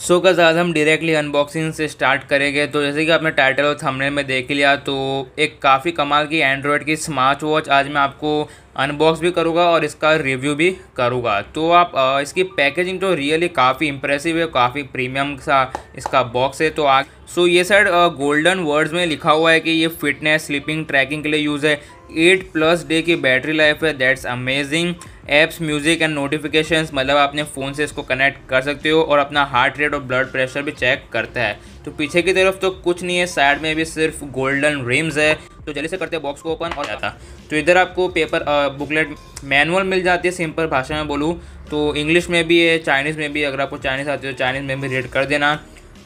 सो का आज हम डायरेक्टली अनबॉक्सिंग से स्टार्ट करेंगे तो जैसे कि आपने टाइटल और थंबनेल में देख लिया तो एक काफ़ी कमाल की एंड्रॉयड की स्मार्ट वॉच आज मैं आपको अनबॉक्स भी करूँगा और इसका रिव्यू भी करूँगा तो आप इसकी पैकेजिंग तो रियली काफ़ी इंप्रेसिव है काफ़ी प्रीमियम सा इसका बॉक्स है तो आज सो ये सर गोल्डन वर्ड्स में लिखा हुआ है कि ये फिटनेस स्लीपिंग ट्रैकिंग के लिए यूज़ है एट प्लस डे की बैटरी लाइफ है that's amazing apps music and notifications मतलब आपने फ़ोन से इसको कनेक्ट कर सकते हो और अपना हार्ट रेट और ब्लड प्रेशर भी चेक करता है तो पीछे की तरफ तो कुछ नहीं है साइड में भी सिर्फ गोल्डन रिम्स है तो जल्दी से करते हैं बॉक्स को ओपन और जाता तो इधर आपको पेपर बुकलेट मैनुअल मिल जाती है सिंपल भाषा में बोलूँ तो इंग्लिश में भी है चाइनीज़ में भी अगर आपको चाइनीज़ आती है तो चाइनीज़ में भी रीड कर देना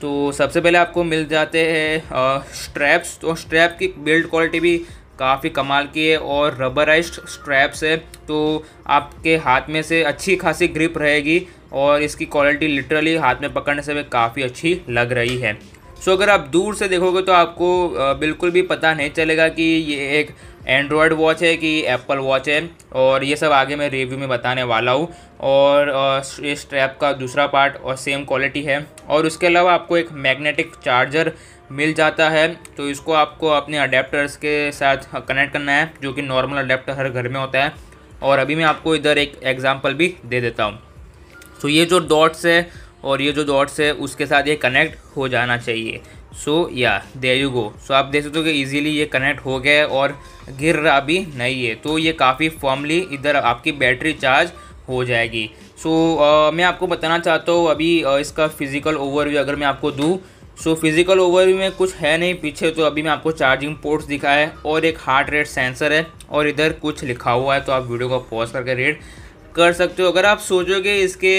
तो सबसे पहले आपको मिल जाते हैं स्ट्रैप्स तो स्ट्रैप की बिल्ड क्वालिटी भी काफ़ी कमाल की है और रबराइज स्ट्रैप्स है तो आपके हाथ में से अच्छी खासी ग्रिप रहेगी और इसकी क्वालिटी लिटरली हाथ में पकड़ने से भी काफ़ी अच्छी लग रही है सो अगर आप दूर से देखोगे तो आपको बिल्कुल भी पता नहीं चलेगा कि ये एक एंड्रॉयड वॉच है कि एप्पल वॉच है और ये सब आगे मैं रिव्यू में बताने वाला हूँ और इस स्ट्रैप का दूसरा पार्ट और सेम क्वालिटी है और उसके अलावा आपको एक मैग्नेटिक चार्जर मिल जाता है तो इसको आपको अपने अडेप्टर्स के साथ कनेक्ट करना है जो कि नॉर्मल अडेप्टर हर घर में होता है और अभी मैं आपको इधर एक एग्ज़ाम्पल भी दे देता हूँ सो तो ये जो डॉट्स है और ये जो डॉट्स है उसके साथ ये कनेक्ट हो जाना चाहिए सो या दे यू गो सो आप देख सकते हो कि ईजीली ये कनेक्ट हो गया है और गिर रहा भी नहीं है तो ये काफ़ी फॉर्मली इधर आपकी बैटरी चार्ज हो जाएगी सो so, uh, मैं आपको बताना चाहता हूँ अभी uh, इसका फिज़िकल ओवरव्यू अगर मैं आपको दूँ सो फिज़िकल ओवरव्यू में कुछ है नहीं पीछे तो अभी मैं आपको चार्जिंग पोर्ट्स दिखा है और एक हार्ट रेट सेंसर है और इधर कुछ लिखा हुआ है तो आप वीडियो को पॉज करके रेड कर सकते हो अगर आप सोचोगे इसके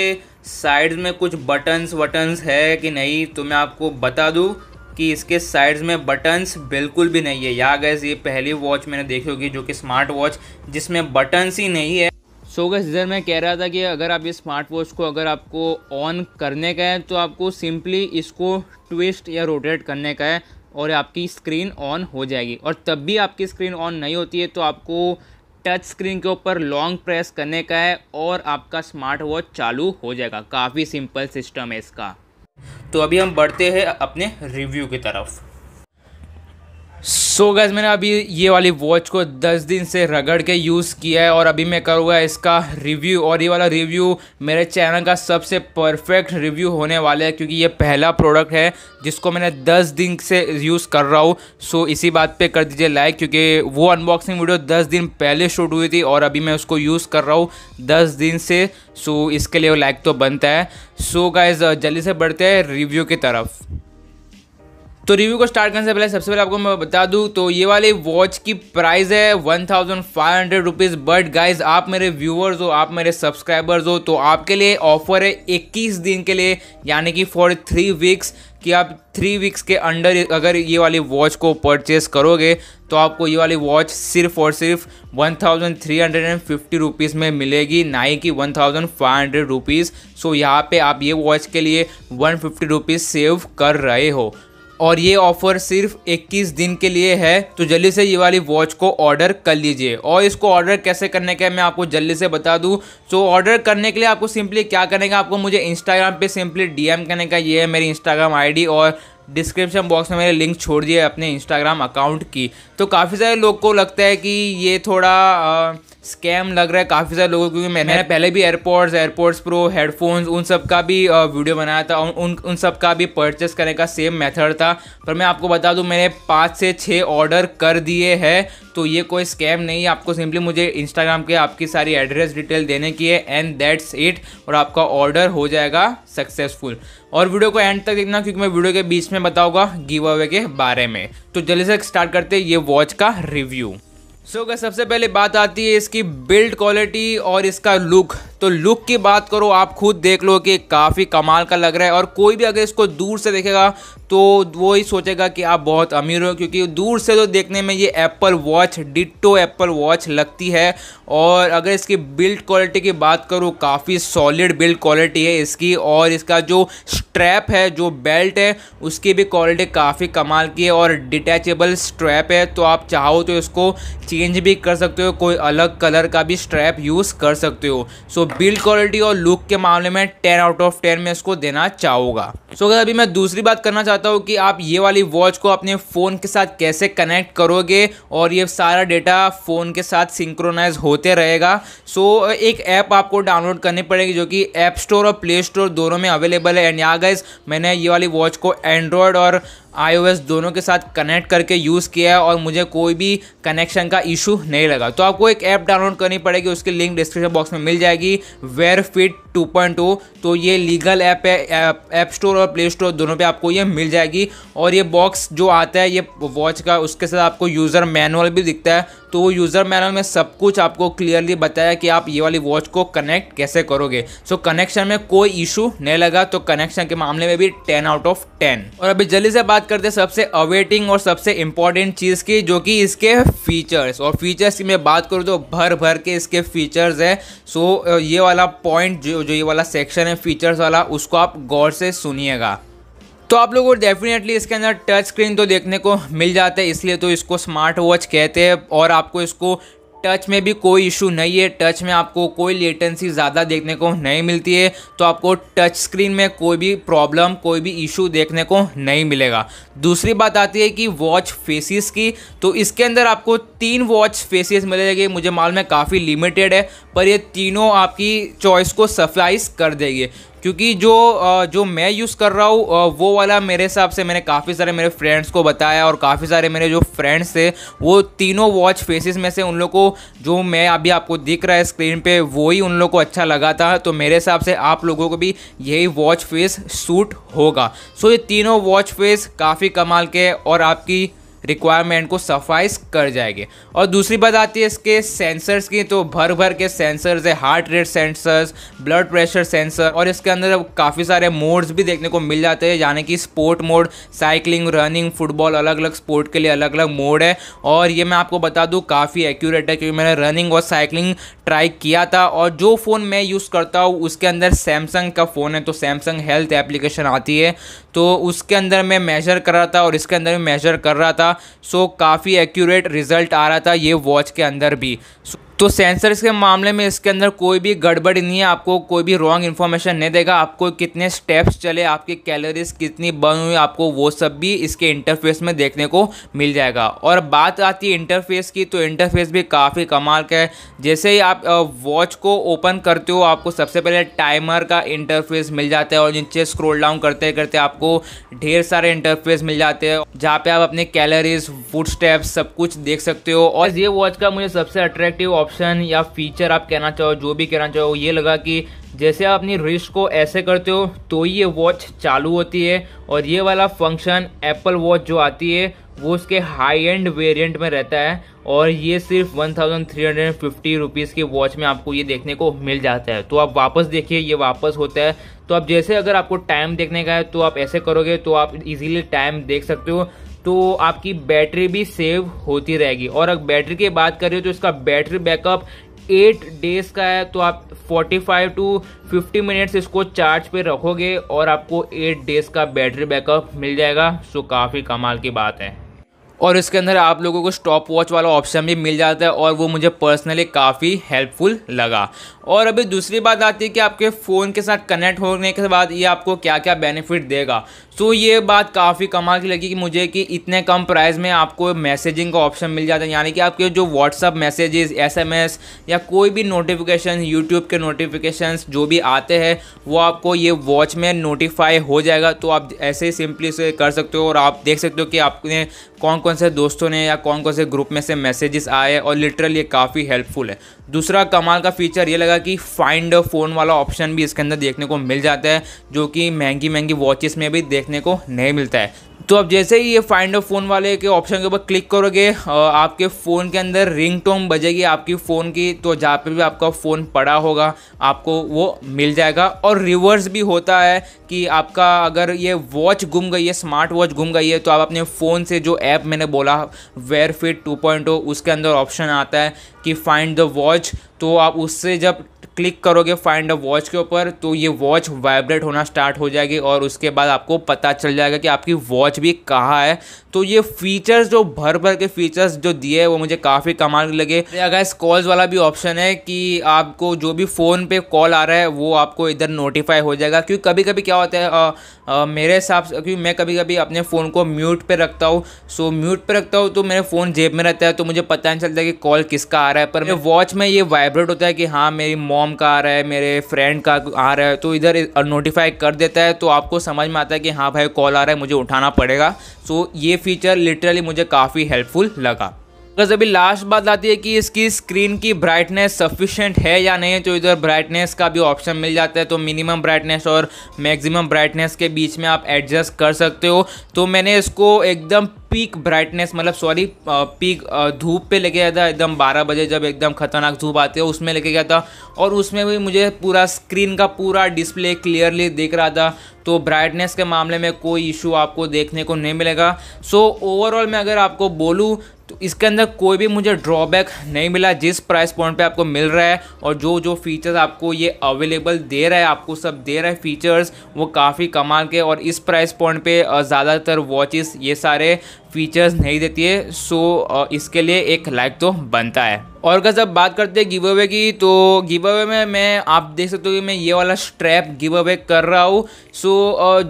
साइड्स में कुछ बटन्स वटन्स है कि नहीं तो मैं आपको बता दूँ कि इसके साइड्स में बटन्स बिल्कुल भी नहीं है या गैस ये पहली वॉच मैंने देखी होगी जो कि स्मार्ट वॉच जिसमें बटन्स ही नहीं है सो so, गैस इधर मैं कह रहा था कि अगर आप ये स्मार्ट वॉच को अगर आपको ऑन करने का है तो आपको सिंपली इसको ट्विस्ट या रोटेट करने का है और आपकी स्क्रीन ऑन हो जाएगी और तब भी आपकी स्क्रीन ऑन नहीं होती है तो आपको टच स्क्रीन के ऊपर लॉन्ग प्रेस करने का है और आपका स्मार्ट वॉच चालू हो जाएगा काफ़ी सिंपल सिस्टम है इसका तो अभी हम बढ़ते हैं अपने रिव्यू की तरफ सो so गैस मैंने अभी ये वाली वॉच को 10 दिन से रगड़ के यूज़ किया है और अभी मैं करूँगा इसका रिव्यू और ये वाला रिव्यू मेरे चैनल का सबसे परफेक्ट रिव्यू होने वाला है क्योंकि ये पहला प्रोडक्ट है जिसको मैंने 10 दिन से यूज़ कर रहा हूँ सो so इसी बात पे कर दीजिए लाइक क्योंकि वो अनबॉक्सिंग वीडियो दस दिन पहले शूट हुई थी और अभी मैं उसको यूज़ कर रहा हूँ दस दिन से सो so इसके लिए लाइक तो बनता है सो so गाइज जल्दी से बढ़ते हैं रिव्यू की तरफ तो रिव्यू को स्टार्ट करने से पहले सबसे पहले आपको मैं बता दूं तो ये वाली वॉच की प्राइस है one thousand five hundred rupees but guys आप मेरे व्यूवर्स हो आप मेरे सब्सक्राइबर्स हो तो आपके लिए ऑफर है इक्कीस दिन के लिए यानी कि फॉर थ्री वीक्स कि आप थ्री वीक्स के अंडर अगर ये वाली वॉच को परचेस करोगे तो आपको ये वाली वॉच सिर्फ और सिर्फ one thousand three hundred and fifty rupees में मिलेगी ना ही कि one thousand five hundred rupees so यहाँ पे आप ये वॉच के लिए वन फिफ्टी रुपीज़ सेव कर रहे हो और ये ऑफर सिर्फ 21 दिन के लिए है तो जल्दी से ये वाली वॉच को ऑर्डर कर लीजिए और इसको ऑर्डर कैसे करने का है मैं आपको जल्दी से बता दूँ तो ऑर्डर करने के लिए आपको सिंपली क्या करने का आपको मुझे इंस्टाग्राम पे सिंपली डीएम करने का ये है मेरी इंस्टाग्राम आईडी और डिस्क्रिप्शन बॉक्स में मेरे लिंक छोड़ दिए अपने इंस्टाग्राम अकाउंट की तो काफ़ी सारे लोग को लगता है कि ये थोड़ा आ, स्कैम लग रहा है काफ़ी सारे लोगों को क्योंकि मैंने पहले भी एयरपोर्ट्स एयरपोर्ट्स प्रो हेडफोन्स उन सब का भी वीडियो बनाया था उन उन, सब का भी परचेस करने का सेम मेथड था पर मैं आपको बता दूं मैंने पाँच से छः ऑर्डर कर दिए हैं तो ये कोई स्कैम नहीं है आपको सिंपली मुझे इंस्टाग्राम के आपकी सारी एड्रेस डिटेल देने की है एंड दैट्स इट और आपका ऑर्डर हो जाएगा सक्सेसफुल और वीडियो को एंड तक देखना क्योंकि मैं वीडियो के बीच में बताऊंगा गिव अवे के बारे में तो जल्दी से स्टार्ट करते ये वॉच का रिव्यू सो so, सबसे पहले बात आती है इसकी बिल्ड क्वालिटी और इसका लुक तो लुक की बात करो आप खुद देख लो कि काफ़ी कमाल का लग रहा है और कोई भी अगर इसको दूर से देखेगा तो वो ही सोचेगा कि आप बहुत अमीर हो क्योंकि दूर से तो देखने में ये Apple watch ditto Apple watch लगती है और अगर इसकी बिल्ड क्वालिटी की बात करूँ काफ़ी सॉलिड बिल्ड क्वालिटी है इसकी और इसका जो स्ट्रैप है जो बेल्ट है उसकी भी क्वालिटी काफ़ी कमाल की है और डिटैचेबल स्ट्रैप है तो आप चाहो तो इसको चेंज भी कर सकते हो कोई अलग कलर का भी स्ट्रैप यूज़ कर सकते हो सो बिल्ड क्वालिटी और लुक के मामले में टेन आउट ऑफ टेन में इसको देना चाहूँगा सो अगर अभी मैं दूसरी बात करना चाहता हूँ कि आप ये वाली वॉच को अपने फ़ोन के साथ कैसे कनेक्ट करोगे और ये सारा डेटा फ़ोन के साथ सिंक्रोनाइज होते रहेगा सो so, एक ऐप आपको डाउनलोड करनी पड़ेगी जो कि ऐप स्टोर और प्ले स्टोर दोनों में अवेलेबल है एंड यहाँ गैस मैंने ये वाली वॉच को एंड्रॉयड और iOS दोनों के साथ कनेक्ट करके यूज़ किया है और मुझे कोई भी कनेक्शन का इशू नहीं लगा तो आपको एक ऐप डाउनलोड करनी पड़ेगी उसकी लिंक डिस्क्रिप्शन बॉक्स में मिल जाएगी वेयर फिट 2.0 तो ये लीगल ऐप है ऐप स्टोर और प्ले स्टोर दोनों पे आपको ये मिल जाएगी और ये बॉक्स जो आता है ये वॉच का उसके साथ आपको यूज़र मैनुअल भी दिखता है तो वो यूज़र मैनुअल में सब कुछ आपको क्लियरली बताया कि आप ये वाली वॉच को कनेक्ट कैसे करोगे सो so, कनेक्शन में कोई इशू नहीं लगा तो कनेक्शन के मामले में भी टेन आउट ऑफ टेन और अभी जल्दी से बात करते हैं सबसे अवेटिंग और सबसे इम्पॉर्टेंट चीज़ की जो कि इसके फीचर्स और फीचर्स की मैं बात करूँ तो भर भर के इसके फीचर्स हैं सो ये वाला पॉइंट जो जो ये वाला सेक्शन है फीचर्स वाला उसको आप गौर से सुनिएगा तो आप लोगों को डेफिनेटली इसके अंदर टच स्क्रीन तो देखने को मिल जाता है इसलिए तो इसको स्मार्ट वॉच कहते हैं और आपको इसको टच में भी कोई इशू नहीं है टच में आपको कोई लेटेंसी ज़्यादा देखने को नहीं मिलती है तो आपको टच स्क्रीन में कोई भी प्रॉब्लम कोई भी इशू देखने को नहीं मिलेगा दूसरी बात आती है कि वॉच फेसिस की तो इसके अंदर आपको तीन वॉच फेसिस मिलेगी मुझे मालूम है काफ़ी लिमिटेड है पर ये तीनों आपकी चॉइस को सफाइस कर देगी क्योंकि जो जो मैं यूज़ कर रहा हूँ वो वाला मेरे हिसाब से मैंने काफ़ी सारे मेरे फ्रेंड्स को बताया और काफ़ी सारे मेरे जो फ्रेंड्स थे वो तीनों वॉच फेसिस में से उन लोग को जो मैं अभी आपको दिख रहा है स्क्रीन पे वो ही उन लोग को अच्छा लगा था तो मेरे हिसाब से आप लोगों को भी यही वॉच फेस सूट होगा सो ये तीनों वॉच फेस काफ़ी कमाल के और आपकी रिक्वायरमेंट को सफाइस कर जाएगी और दूसरी बात आती है इसके सेंसर्स की तो भर भर के सेंसर्स है heart rate sensors blood pressure sensor और इसके अंदर काफ़ी सारे मोड्स भी देखने को मिल जाते हैं यानी कि sport mode cycling running football अलग अलग स्पोर्ट के लिए अलग अलग मोड है और ये मैं आपको बता दूँ काफ़ी एक्यूरेट है क्योंकि मैंने रनिंग और साइकिलिंग ट्राई किया था और जो फ़ोन मैं यूज़ करता हूँ उसके अंदर सैमसंग का फ़ोन है तो सैमसंग हेल्थ एप्लीकेशन आती है तो उसके अंदर मैं मेजर कर रहा था और इसके अंदर भी मेजर कर रहा था सो काफ़ी एक्यूरेट रिज़ल्ट आ रहा था ये वॉच के अंदर भी तो सेंसर्स के मामले में इसके अंदर कोई भी गड़बड़ नहीं है आपको कोई भी रॉन्ग इन्फॉर्मेशन नहीं देगा आपको कितने स्टेप्स चले आपकी कैलोरीज कितनी बर्न हुई आपको वो सब भी इसके इंटरफेस में देखने को मिल जाएगा और बात आती है इंटरफेस की तो इंटरफेस भी काफ़ी कमाल का है जैसे ही आप वॉच को ओपन करते हो आपको सबसे पहले टाइमर का इंटरफेस मिल जाता है और नीचे स्क्रोल डाउन करते करते आपको ढेर सारे इंटरफेस मिल जाते हैं जहाँ पर आप अपने कैलरीज फूड स्टेप्स सब कुछ देख सकते हो और ये वॉच का मुझे सबसे अट्रैक्टिव ऑप्शन या फीचर आप कहना चाहो जो भी कहना चाहो ये लगा कि जैसे आप अपनी रिस्ट को ऐसे करते हो तो ये वॉच चालू होती है और ये वाला फंक्शन एप्पल वॉच जो आती है वो उसके हाई एंड वेरिएंट में रहता है और ये सिर्फ one thousand three hundred fifty rupees की वॉच में आपको ये देखने को मिल जाता है तो आप वापस देखिए ये वापस होता है तो आप जैसे अगर आपको टाइम देखने का है तो आप ऐसे करोगे तो आप इजीली टाइम देख सकते हो तो आपकी बैटरी भी सेव होती रहेगी और अगर बैटरी की बात करें तो इसका बैटरी बैकअप एट डेज का है तो आप 45 टू 50 मिनट्स इसको चार्ज पे रखोगे और आपको एट डेज का बैटरी बैकअप मिल जाएगा सो काफ़ी कमाल की बात है और इसके अंदर आप लोगों को स्टॉप वॉच वाला ऑप्शन भी मिल जाता है और वो मुझे पर्सनली काफ़ी हेल्पफुल लगा और अभी दूसरी बात आती है कि आपके फ़ोन के साथ कनेक्ट होने के बाद ये आपको क्या क्या बेनिफिट देगा सो तो so, ये बात काफ़ी कमाल की लगी कि मुझे कि इतने कम प्राइस में आपको मैसेजिंग का ऑप्शन मिल जाता है यानी कि आपके जो व्हाट्सअप मैसेजेस एसएमएस या कोई भी नोटिफिकेशन यूट्यूब के नोटिफिकेशंस जो भी आते हैं वो आपको ये वॉच में नोटिफाई हो जाएगा तो आप ऐसे ही सिंपली से कर सकते हो और आप देख सकते हो कि आपने कौन कौन से दोस्तों ने या कौन कौन से ग्रुप में से मैसेजेस आए और लिटरली ये काफ़ी हेल्पफुल है दूसरा कमाल का फीचर ये लगा कि फाइंड फ़ोन वाला ऑप्शन भी इसके अंदर देखने को मिल जाता है जो कि महंगी महंगी वॉचेस में भी देख देखने को नहीं मिलता है तो अब जैसे ही ये फाइंड फ़ोन वाले के ऑप्शन के ऊपर क्लिक करोगे आपके फ़ोन के अंदर रिंग टोन बजेगी आपकी फ़ोन की तो जहाँ पर भी आपका फ़ोन पड़ा होगा आपको वो मिल जाएगा और रिवर्स भी होता है कि आपका अगर ये वॉच गुम गई है स्मार्ट वॉच गुम गई है तो आप अपने फ़ोन से जो ऐप मैंने बोला वेयर फिट टू उसके अंदर ऑप्शन आता है कि फाइंड द वॉच तो आप उससे जब क्लिक करोगे फाइंड अ वॉच के ऊपर तो ये वॉच वाइब्रेट होना स्टार्ट हो जाएगी और उसके बाद आपको पता चल जाएगा कि आपकी वॉच भी कहाँ है तो ये फीचर्स जो भर भर के फीचर्स जो दिए वो मुझे काफ़ी कमाल लगे अगर इस कॉल्स वाला भी ऑप्शन है कि आपको जो भी फ़ोन पे कॉल आ रहा है वो आपको इधर नोटिफाई हो जाएगा क्योंकि कभी कभी क्या होता है आ, आ, मेरे हिसाब से क्योंकि मैं कभी कभी अपने फ़ोन को म्यूट पे रखता हूँ सो म्यूट पे रखता हूँ तो मेरे फ़ोन जेब में रहता है तो मुझे पता नहीं चलता कि कॉल किसका आ रहा है पर मेरे वॉच में ये वाइब्रेट होता है कि हाँ मेरी मॉम का आ रहा है मेरे फ्रेंड का आ रहा है तो इधर नोटिफाई कर देता है तो आपको समझ में आता है कि हाँ भाई कॉल आ रहा है मुझे उठाना पड़ेगा सो ये फीचर लिटरली मुझे काफ़ी हेल्पफुल लगा बस अभी लास्ट बात आती है कि इसकी स्क्रीन की ब्राइटनेस सफिशेंट है या नहीं तो इधर ब्राइटनेस का भी ऑप्शन मिल जाता है तो मिनिमम ब्राइटनेस और मैक्सिमम ब्राइटनेस के बीच में आप एडजस्ट कर सकते हो तो मैंने इसको एकदम पीक ब्राइटनेस मतलब सॉरी पीक धूप पे लेके गया था एकदम 12 बजे जब एकदम खतरनाक धूप आती है उसमें लेके गया था और उसमें भी मुझे पूरा स्क्रीन का पूरा डिस्प्ले क्लियरली दिख रहा था तो ब्राइटनेस के मामले में कोई इशू आपको देखने को नहीं मिलेगा सो ओवरऑल मैं अगर आपको बोलूँ तो इसके अंदर कोई भी मुझे ड्रॉबैक नहीं मिला जिस प्राइस पॉइंट पे आपको मिल रहा है और जो जो फीचर्स आपको ये अवेलेबल दे रहा है आपको सब दे रहा है फीचर्स वो काफ़ी कमाल के और इस प्राइस पॉइंट पे ज़्यादातर वॉचेस ये सारे फीचर्स नहीं देती है सो इसके लिए एक लाइक तो बनता है और अगर जब बात करते हैं गिव अवे की तो गिव अवे में मैं आप देख सकते हो कि मैं ये वाला स्ट्रैप गिव अवे कर रहा हूँ सो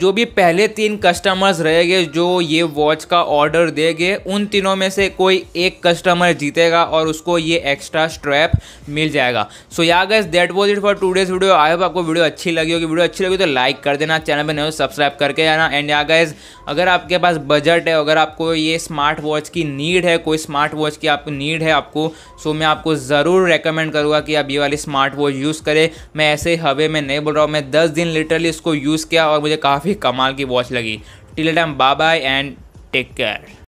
जो भी पहले तीन कस्टमर्स रहेंगे जो ये वॉच का ऑर्डर देंगे उन तीनों में से कोई एक कस्टमर जीतेगा और उसको ये एक्स्ट्रा स्ट्रैप मिल जाएगा so yeah guys that was it for today's video I hope आपको वीडियो अच्छी लगी होगी वीडियो अच्छी लगी तो लाइक कर देना चैनल पर नहीं हो सब्सक्राइब करके जाना एंड या गैस अगर आपके पास बजट है अगर आपको ये स्मार्ट वॉच की नीड है कोई स्मार्ट वॉच की आपको नीड है आपको सो मैं मैं आपको ज़रूर रेकमेंड करूँगा कि आप ये वाली स्मार्ट वॉच यूज़ करें मैं ऐसे ही हवे में नहीं बोल रहा हूँ मैं दस दिन लिटरली इसको यूज़ किया और मुझे काफ़ी कमाल की वॉच लगी till time bye bye and take care